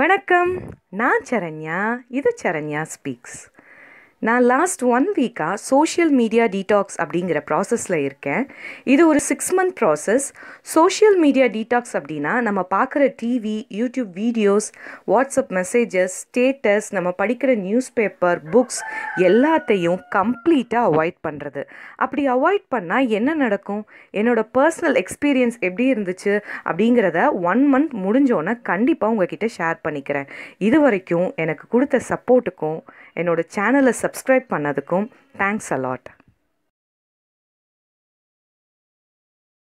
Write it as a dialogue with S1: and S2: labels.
S1: வணக்கம் நான் சரண்யா இது சரண்யா ஸ்பீக்ஸ் நான் லாஸ்ட் ஒன் வீக்காக சோஷியல் மீடியா டீடாக்ஸ் அப்படிங்கிற ப்ராசஸில் இருக்கேன் இது ஒரு six month process social media detox அப்படின்னா நம்ம பார்க்குற TV YouTube videos WhatsApp messages status நம்ம படிக்கிற நியூஸ் பேப்பர் புக்ஸ் எல்லாத்தையும் கம்ப்ளீட்டாக அவாய்ட் பண்ணுறது அப்படி அவாய்ட் பண்ணால் என்ன நடக்கும் என்னோட பர்சனல் எக்ஸ்பீரியன்ஸ் எப்படி இருந்துச்சு அப்படிங்கிறத ஒன் மந்த் முடிஞ்சோன்னே கண்டிப்பாக உங்ககிட்ட ஷேர் பண்ணிக்கிறேன் இது வரைக்கும் எனக்கு கொடுத்த சப்போர்ட்டுக்கும் என்னோடய சேனலை சப்ஸ்கிரைப் பண்ணதுக்கும் தேங்க்ஸ் அலாட்